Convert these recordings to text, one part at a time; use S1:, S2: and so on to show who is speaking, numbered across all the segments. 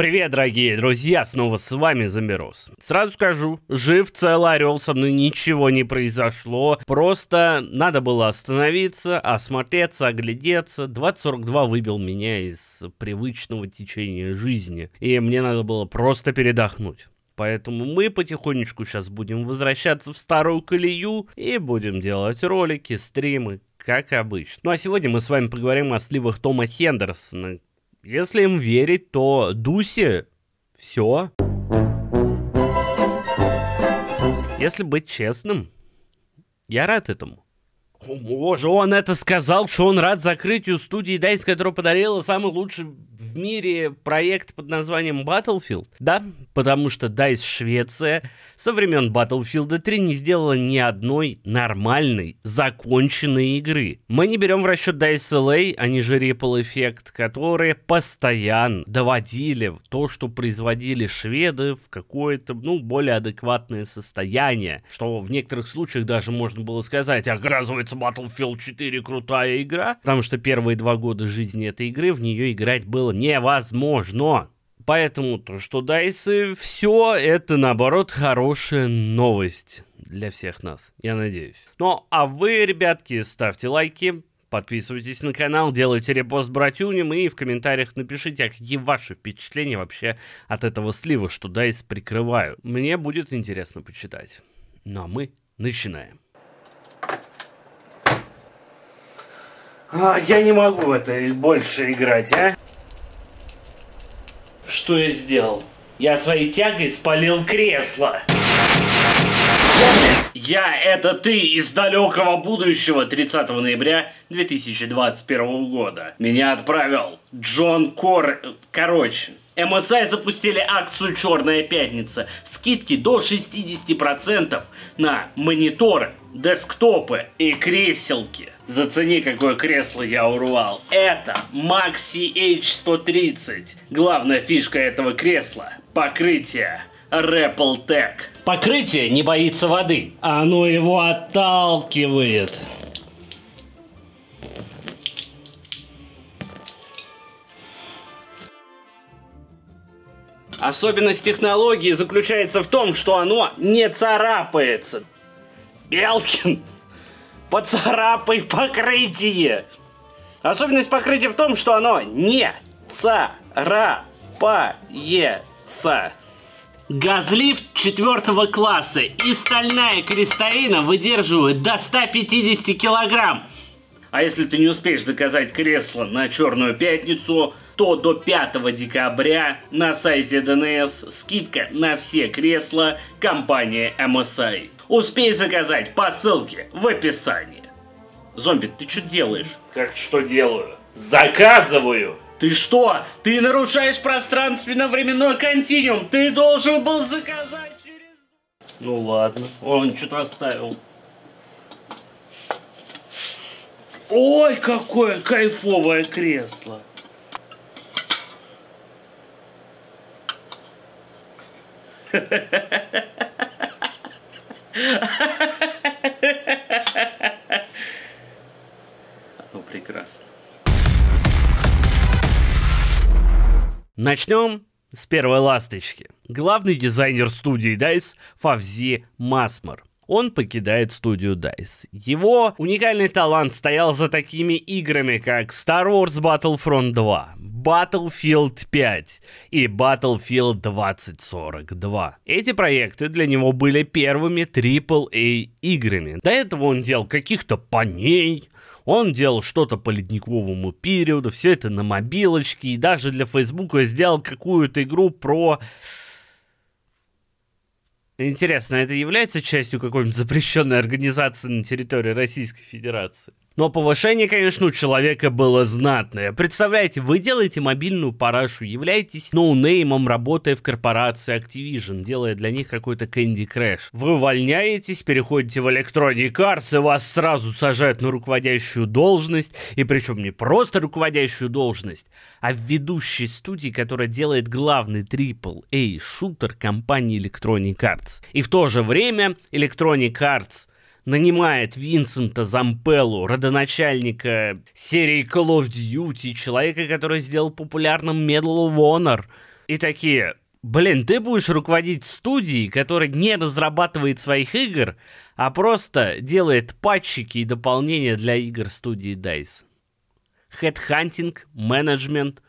S1: Привет, дорогие друзья, снова с вами Замирос. Сразу скажу, жив целый орел, со мной ничего не произошло, просто надо было остановиться, осмотреться, оглядеться. 2042 выбил меня из привычного течения жизни, и мне надо было просто передохнуть. Поэтому мы потихонечку сейчас будем возвращаться в старую колею и будем делать ролики, стримы, как обычно. Ну а сегодня мы с вами поговорим о сливах Тома Хендерсона, если им верить, то Дуси все. Если быть честным, я рад этому. О, боже, он это сказал, что он рад закрытию студии Дайс, которую подарила самый лучший в мире проект под названием Battlefield. Да, потому что DICE Швеция со времен Battlefield 3 не сделала ни одной нормальной, законченной игры. Мы не берем в расчет DICE LA, они же Ripple Effect, которые постоянно доводили то, что производили шведы, в какое-то, ну, более адекватное состояние. Что в некоторых случаях даже можно было сказать, оказывается, Battlefield 4 крутая игра, потому что первые два года жизни этой игры в нее играть было невозможно. Поэтому то, что дайсы, все это наоборот хорошая новость для всех нас, я надеюсь. Ну, а вы, ребятки, ставьте лайки, подписывайтесь на канал, делайте репост братюням и в комментариях напишите, а какие ваши впечатления вообще от этого слива, что дайс прикрываю. Мне будет интересно почитать. Ну а мы начинаем. А, я не могу в это больше играть, а? что я сделал? Я своей тягой спалил кресло. Я – это ты из далекого будущего 30 ноября 2021 года. Меня отправил Джон Кор... Короче, MSI запустили акцию «Черная пятница». Скидки до 60% на мониторы, десктопы и креселки. Зацени, какое кресло я урвал. Это Maxi H130. Главная фишка этого кресла – покрытие. Rappel Tech. Покрытие не боится воды. Оно его отталкивает. Особенность технологии заключается в том, что оно не царапается. Белкин! поцарапай покрытие. Особенность покрытия в том, что оно не царапается. Газлифт четвертого класса и стальная крестовина выдерживают до 150 килограмм. А если ты не успеешь заказать кресло на Черную Пятницу, то до 5 декабря на сайте ДНС скидка на все кресла компании MSI. Успей заказать по ссылке в описании. Зомби, ты что делаешь? Как что делаю? Заказываю! Ты что? Ты нарушаешь пространственно-временной континуум! Ты должен был заказать через... Ну ладно, он что-то оставил. Ой, какое кайфовое кресло! Ну, прекрасно. Начнем с первой ласточки. Главный дизайнер студии DICE Фавзи Масмор он покидает студию DICE. Его уникальный талант стоял за такими играми, как Star Wars Battlefront 2, Battlefield 5 и Battlefield 2042. Эти проекты для него были первыми AAA играми. До этого он делал каких-то поней, он делал что-то по ледниковому периоду, все это на мобилочке, и даже для Фейсбука сделал какую-то игру про Интересно, это является частью какой-нибудь запрещенной организации на территории Российской Федерации? Но повышение, конечно, у человека было знатное. Представляете, вы делаете мобильную парашу, являетесь ноунеймом, работая в корпорации Activision, делая для них какой-то Candy Crash. Вы увольняетесь, переходите в Electronic Arts, и вас сразу сажают на руководящую должность, и причем не просто руководящую должность, а в ведущей студии, которая делает главный AAA-шутер компании Electronic Arts. И в то же время Electronic Arts нанимает Винсента Зампеллу, родоначальника серии Call of Duty, человека, который сделал популярным Medal of Honor, и такие, блин, ты будешь руководить студией, которая не разрабатывает своих игр, а просто делает патчики и дополнения для игр студии DICE. Хедхантинг, менеджмент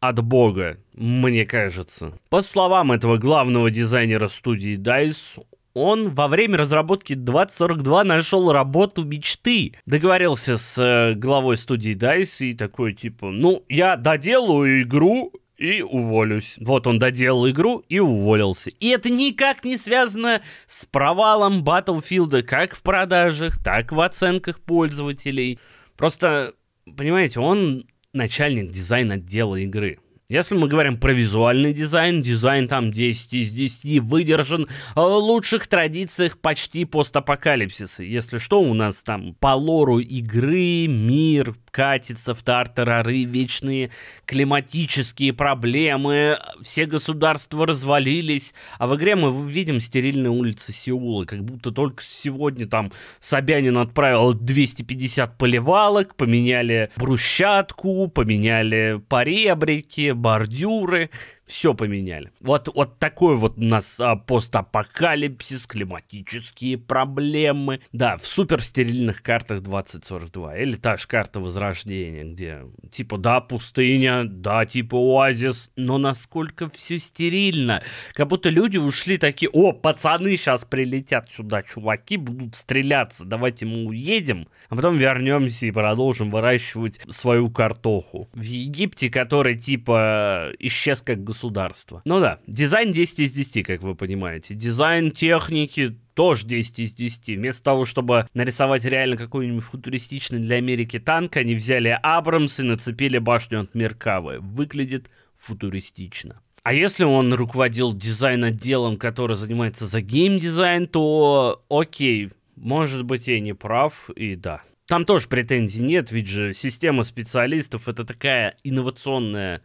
S1: от бога, мне кажется. По словам этого главного дизайнера студии DICE, он во время разработки 2042 нашел работу мечты. Договорился с э, главой студии DICE и такой типа, ну, я доделаю игру, и уволюсь. Вот он доделал игру и уволился. И это никак не связано с провалом Battlefield как в продажах, так в оценках пользователей. Просто, понимаете, он начальник дизайн отдела игры. Если мы говорим про визуальный дизайн, дизайн там 10 из 10 выдержан э, в лучших традициях почти постапокалипсиса. Если что, у нас там по лору игры мир катится в тартарары, вечные климатические проблемы, все государства развалились, а в игре мы видим стерильные улицы Сеула, как будто только сегодня там Собянин отправил 250 поливалок, поменяли брусчатку, поменяли поребрики, бордюры, все поменяли. Вот, вот такой вот у нас а, постапокалипсис, климатические проблемы. Да, в суперстерильных картах 2042. Или та же карта Возрождения, где типа да, пустыня, да, типа оазис, но насколько все стерильно. Как будто люди ушли такие, о, пацаны сейчас прилетят сюда, чуваки, будут стреляться, давайте мы уедем, а потом вернемся и продолжим выращивать свою картоху. В Египте, который типа исчез как государства. Ну да, дизайн 10 из 10, как вы понимаете. Дизайн техники тоже 10 из 10. Вместо того, чтобы нарисовать реально какой-нибудь футуристичный для Америки танк, они взяли Абрамс и нацепили башню от Меркавы. Выглядит футуристично. А если он руководил дизайн-отделом, который занимается за геймдизайн, то окей, может быть, я не прав, и да. Там тоже претензий нет, ведь же система специалистов — это такая инновационная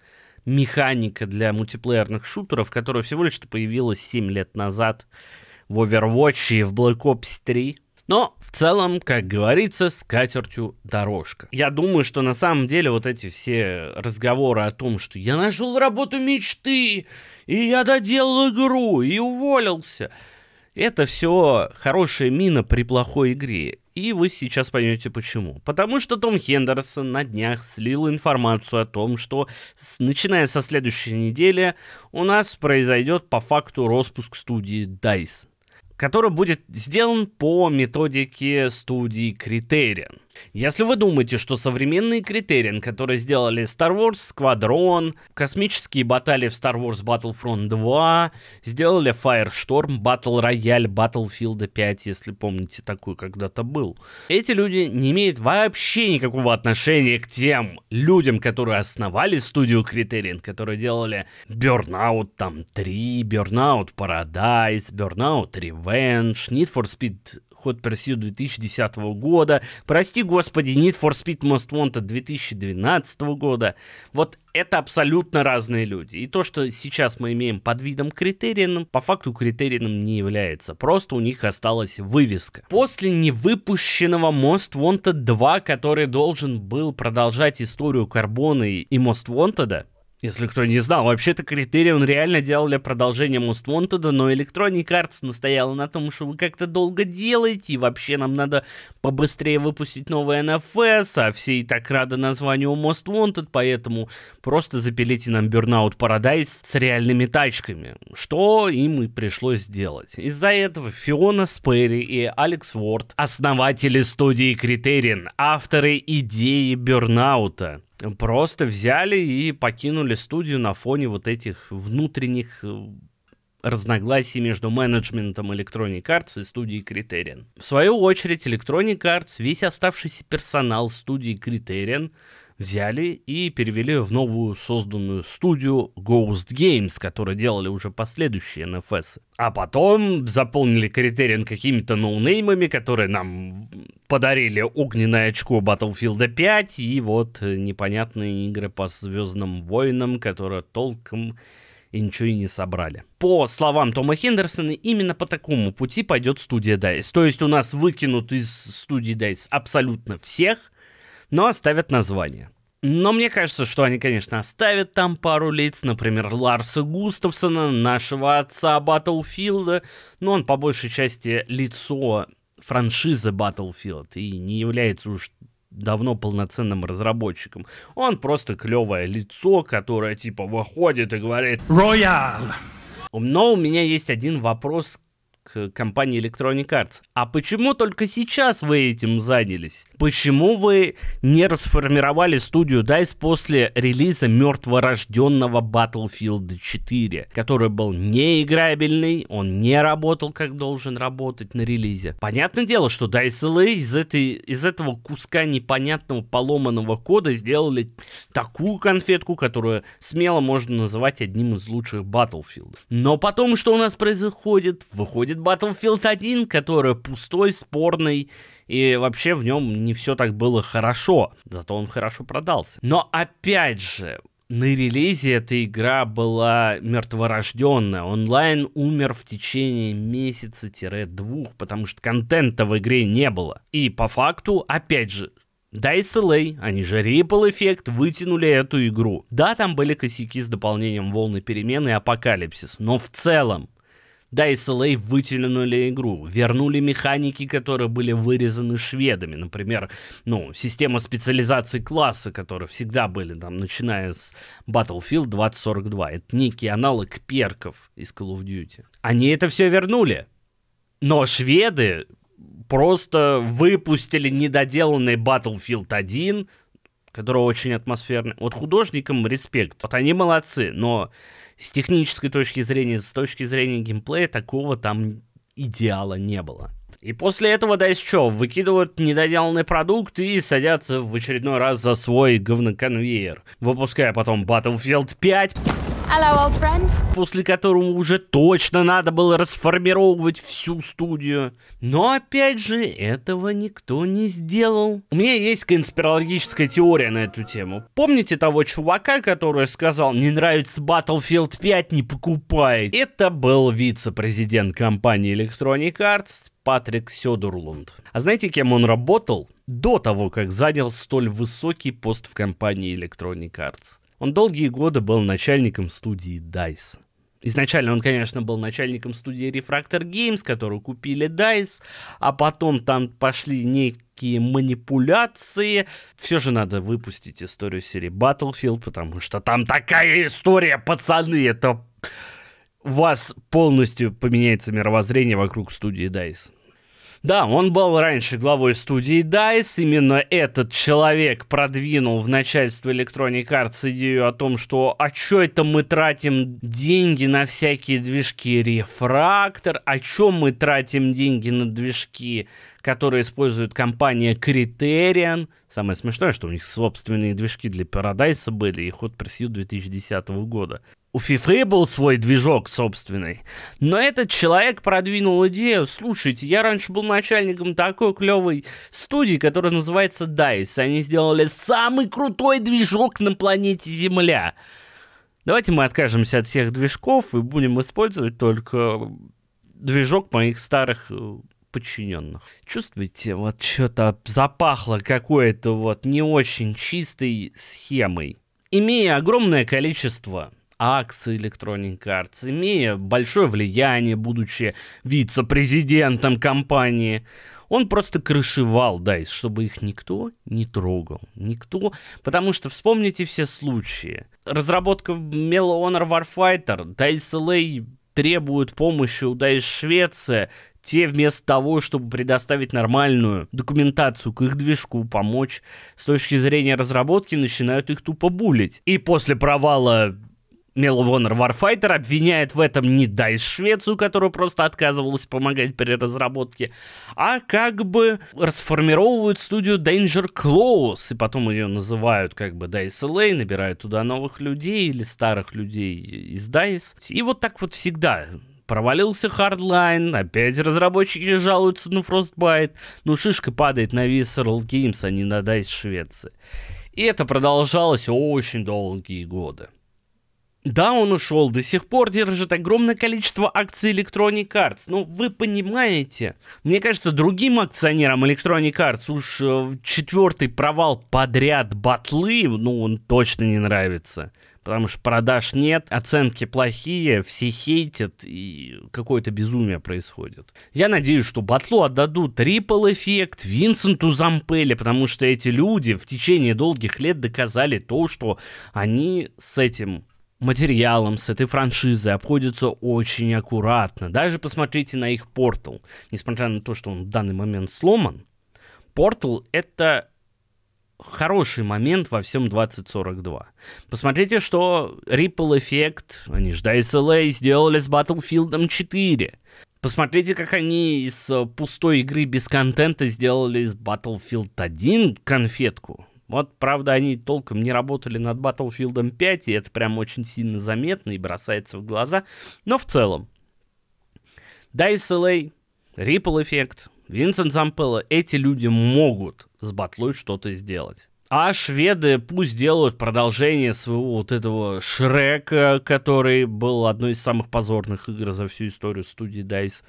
S1: механика для мультиплеерных шутеров, которая всего лишь появилась 7 лет назад в Overwatch и в Black Ops 3. Но в целом, как говорится, с катертью дорожка. Я думаю, что на самом деле вот эти все разговоры о том, что я нашел работу мечты, и я доделал игру, и уволился, это все хорошая мина при плохой игре. И вы сейчас поймете почему. Потому что Том Хендерсон на днях слил информацию о том, что с, начиная со следующей недели у нас произойдет по факту распуск студии DICE, который будет сделан по методике студии Criterion. Если вы думаете, что современный критерии, который сделали Star Wars Squadron, космические баталии в Star Wars Battlefront 2, сделали Firestorm, Battle Royale, Battlefield 5, если помните, такой когда-то был. Эти люди не имеют вообще никакого отношения к тем людям, которые основали студию Criterion, которые делали Burnout там 3, Burnout Paradise, Burnout Revenge, Need for Speed Hot Pursuit 2010 года, прости господи, Need for Speed Most Wanted 2012 года. Вот это абсолютно разные люди. И то, что сейчас мы имеем под видом критерием, по факту критерием не является. Просто у них осталась вывеска. После невыпущенного Most Wanted 2, который должен был продолжать историю Карбона и Most Wanted, если кто не знал, вообще-то критерий он реально делал для продолжения Most Wanted, но Electronic Arts настояла на том, что вы как-то долго делаете, и вообще нам надо побыстрее выпустить новый NFS, а все и так рады названию Most Wanted, поэтому просто запилите нам Burnout Paradise с реальными тачками, что им и пришлось сделать. Из-за этого Фиона Спери и Алекс Уорд, основатели студии Criterion, авторы идеи Бернаута просто взяли и покинули студию на фоне вот этих внутренних э, разногласий между менеджментом Electronic Arts и студией Criterion. В свою очередь, Electronic Arts, весь оставшийся персонал студии Criterion – взяли и перевели в новую созданную студию Ghost Games, которые делали уже последующие NFS. А потом заполнили критерием какими-то ноунеймами, которые нам подарили огненное очко Battlefield 5 и вот э, непонятные игры по Звездным Войнам, которые толком и ничего и не собрали. По словам Тома Хендерсона, именно по такому пути пойдет студия DICE. То есть у нас выкинут из студии DICE абсолютно всех – но оставят название. Но мне кажется, что они, конечно, оставят там пару лиц, например, Ларса Густавсона, нашего отца Баттлфилда, но он по большей части лицо франшизы Battlefield и не является уж давно полноценным разработчиком. Он просто клевое лицо, которое типа выходит и говорит «Роял!». Но у меня есть один вопрос компании Electronic Arts. А почему только сейчас вы этим занялись? Почему вы не расформировали студию DICE после релиза мертворожденного Battlefield 4, который был неиграбельный, он не работал как должен работать на релизе. Понятное дело, что DICE LA из, этой, из этого куска непонятного поломанного кода сделали такую конфетку, которую смело можно называть одним из лучших Battlefield. Но потом, что у нас происходит? Выходит будет Battlefield 1, который пустой, спорный, и вообще в нем не все так было хорошо. Зато он хорошо продался. Но опять же, на релизе эта игра была мертворожденная. Онлайн умер в течение месяца-двух, потому что контента в игре не было. И по факту, опять же, Dice LA, они же Ripple Effect, вытянули эту игру. Да, там были косяки с дополнением волны перемены и апокалипсис, но в целом да, SLA вытянули игру, вернули механики, которые были вырезаны шведами. Например, ну, система специализации класса, которые всегда были там, начиная с Battlefield 2042. Это некий аналог перков из Call of Duty. Они это все вернули. Но шведы просто выпустили недоделанный Battlefield 1, который очень атмосферный. Вот художникам респект. Вот они молодцы, но с технической точки зрения, с точки зрения геймплея, такого там идеала не было. И после этого, да, что, выкидывают недоделанный продукт и садятся в очередной раз за свой говноконвейер, выпуская потом Battlefield 5. Hello, old friend. После которого уже точно надо было расформировывать всю студию. Но опять же, этого никто не сделал. У меня есть конспирологическая теория на эту тему. Помните того чувака, который сказал, не нравится Battlefield 5, не покупай? Это был вице-президент компании Electronic Arts, Патрик Сёдурлунд. А знаете, кем он работал до того, как занял столь высокий пост в компании Electronic Arts? Он долгие годы был начальником студии DICE. Изначально он, конечно, был начальником студии Refractor Games, которую купили DICE, а потом там пошли некие манипуляции. Все же надо выпустить историю серии Battlefield, потому что там такая история, пацаны, это у вас полностью поменяется мировоззрение вокруг студии DICE. Да, он был раньше главой студии DICE. Именно этот человек продвинул в начальство Electronic Arts идею о том, что а чё это мы тратим деньги на всякие движки Рефрактор, а чё мы тратим деньги на движки, которые использует компания Criterion. Самое смешное, что у них собственные движки для Paradise были и Hot Pursuit 2010 года у Фифры был свой движок собственный. Но этот человек продвинул идею. Слушайте, я раньше был начальником такой клевой студии, которая называется DICE. Они сделали самый крутой движок на планете Земля. Давайте мы откажемся от всех движков и будем использовать только движок моих старых э, подчиненных. Чувствуете, вот что-то запахло какой-то вот не очень чистой схемой. Имея огромное количество акции Electronic Arts, имея большое влияние, будучи вице-президентом компании, он просто крышевал DICE, чтобы их никто не трогал. Никто, потому что вспомните все случаи. Разработка Melo Honor Warfighter, DICE LA требуют помощи у DICE Швеции, те вместо того, чтобы предоставить нормальную документацию к их движку, помочь с точки зрения разработки, начинают их тупо булить. И после провала Medal of Honor Warfighter обвиняет в этом не Дайс Швецию, которая просто отказывалась помогать при разработке, а как бы расформировывают студию Danger Close, и потом ее называют как бы Dice LA, набирают туда новых людей или старых людей из Dice. И вот так вот всегда провалился хардлайн, опять разработчики жалуются на Frostbite, ну шишка падает на Visceral Games, а не на Dice Швеции. И это продолжалось очень долгие годы. Да, он ушел, до сих пор держит огромное количество акций Electronic Arts. Но ну, вы понимаете, мне кажется, другим акционерам Electronic Arts уж э, четвертый провал подряд батлы, ну, он точно не нравится. Потому что продаж нет, оценки плохие, все хейтят и какое-то безумие происходит. Я надеюсь, что батлу отдадут Ripple Effect, Винсенту Зампелли, потому что эти люди в течение долгих лет доказали то, что они с этим материалом с этой франшизы обходятся очень аккуратно. Даже посмотрите на их портал. Несмотря на то, что он в данный момент сломан, портал — это хороший момент во всем 2042. Посмотрите, что Ripple Effect, они же DSLA сделали с Battlefield 4. Посмотрите, как они из пустой игры без контента сделали из Battlefield 1 конфетку. Вот, правда, они толком не работали над Battlefield 5, и это прям очень сильно заметно и бросается в глаза. Но в целом, Dice LA, Ripple Effect, Винсент Зампелло, эти люди могут с батлой что-то сделать. А шведы пусть делают продолжение своего вот этого Шрека, который был одной из самых позорных игр за всю историю студии DICE.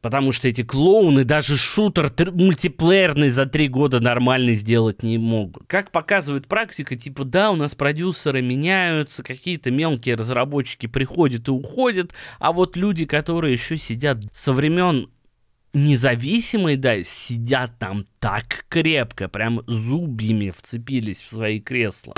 S1: Потому что эти клоуны даже шутер мультиплеерный за три года нормально сделать не могут. Как показывает практика, типа, да, у нас продюсеры меняются, какие-то мелкие разработчики приходят и уходят, а вот люди, которые еще сидят со времен независимой, да, сидят там так крепко, прям зубьями вцепились в свои кресла.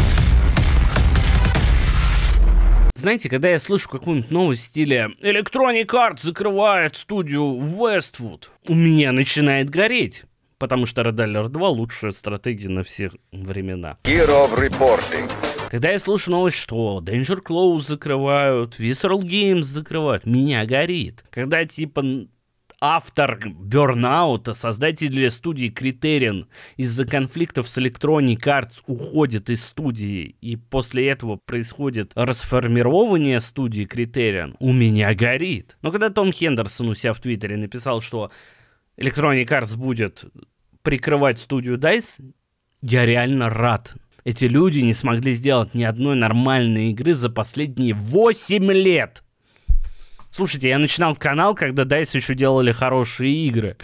S1: Знаете, когда я слышу какую-нибудь новость в стиле «Electronic Arts закрывает студию Westwood», у меня начинает гореть. Потому что Red Alert 2 лучшая стратегия на все времена. Hero Reporting. Когда я слышу новость, что Danger Close закрывают, Visceral Games закрывают, меня горит. Когда типа автор Бернаута, создатель студии Критерин, из-за конфликтов с Electronic Arts уходит из студии, и после этого происходит расформирование студии Критерин, у меня горит. Но когда Том Хендерсон у себя в Твиттере написал, что Electronic Arts будет прикрывать студию DICE, я реально рад. Эти люди не смогли сделать ни одной нормальной игры за последние 8 лет. Слушайте, я начинал канал, когда DICE еще делали хорошие игры.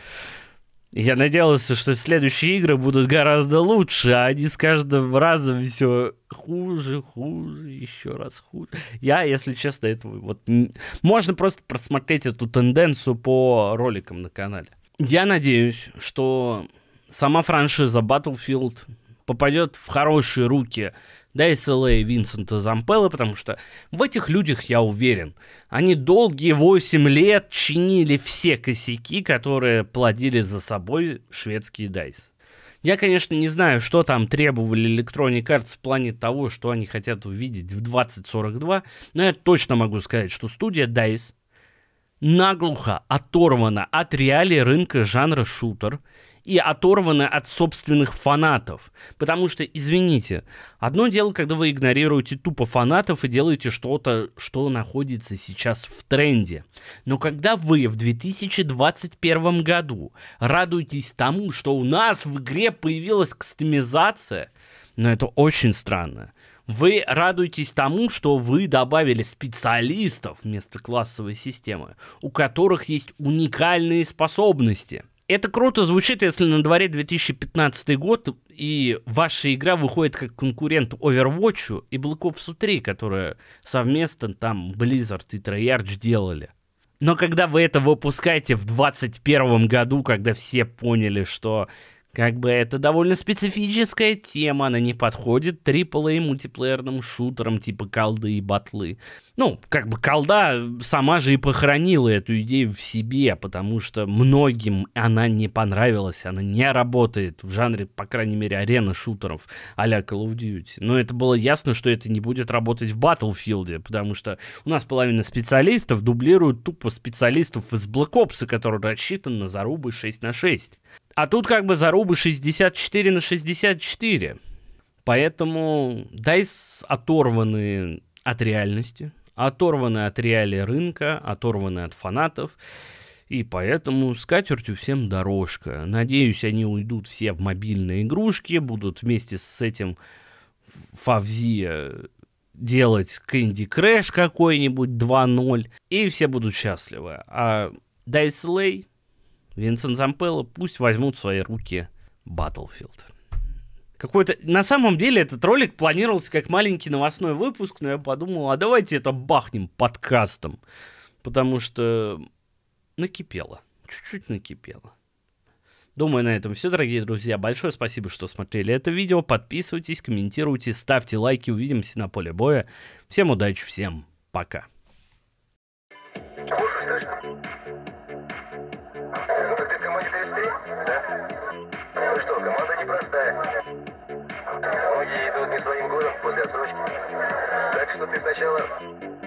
S1: Я надеялся, что следующие игры будут гораздо лучше, а они с каждым разом все хуже, хуже, еще раз хуже. Я, если честно, этого вот... Можно просто просмотреть эту тенденцию по роликам на канале. Я надеюсь, что сама франшиза Battlefield попадет в хорошие руки да, СЛА и Винсента Зампелла, потому что в этих людях я уверен. Они долгие 8 лет чинили все косяки, которые плодили за собой шведские дайс. Я, конечно, не знаю, что там требовали Electronic Arts в плане того, что они хотят увидеть в 2042, но я точно могу сказать, что студия DICE наглухо оторвана от реалий рынка жанра шутер – и оторваны от собственных фанатов. Потому что, извините, одно дело, когда вы игнорируете тупо фанатов и делаете что-то, что находится сейчас в тренде. Но когда вы в 2021 году радуетесь тому, что у нас в игре появилась кастомизация, но ну, это очень странно. Вы радуетесь тому, что вы добавили специалистов вместо классовой системы, у которых есть уникальные способности – это круто звучит, если на дворе 2015 год, и ваша игра выходит как конкурент Overwatch и Black Ops 3, которые совместно там Blizzard и Treyarch делали. Но когда вы это выпускаете в 2021 году, когда все поняли, что как бы это довольно специфическая тема, она не подходит AAA мультиплеерным шутерам типа колды и батлы ну, как бы колда сама же и похоронила эту идею в себе, потому что многим она не понравилась, она не работает в жанре, по крайней мере, арена шутеров а-ля Call of Duty. Но это было ясно, что это не будет работать в Battlefield, потому что у нас половина специалистов дублируют тупо специалистов из Black Ops, который рассчитан на зарубы 6 на 6. А тут как бы зарубы 64 на 64. Поэтому DICE оторваны от реальности, оторваны от реалий рынка, оторваны от фанатов. И поэтому с катертью всем дорожка. Надеюсь, они уйдут все в мобильные игрушки, будут вместе с этим Фавзи э, делать Кэнди Крэш какой-нибудь 2.0, и все будут счастливы. А Дайслей, Винсент Зампелло пусть возьмут в свои руки Battlefield какой-то... На самом деле этот ролик планировался как маленький новостной выпуск, но я подумал, а давайте это бахнем подкастом, потому что накипело, чуть-чуть накипело. Думаю, на этом все, дорогие друзья. Большое спасибо, что смотрели это видео. Подписывайтесь, комментируйте, ставьте лайки. Увидимся на поле боя. Всем удачи, всем пока. however.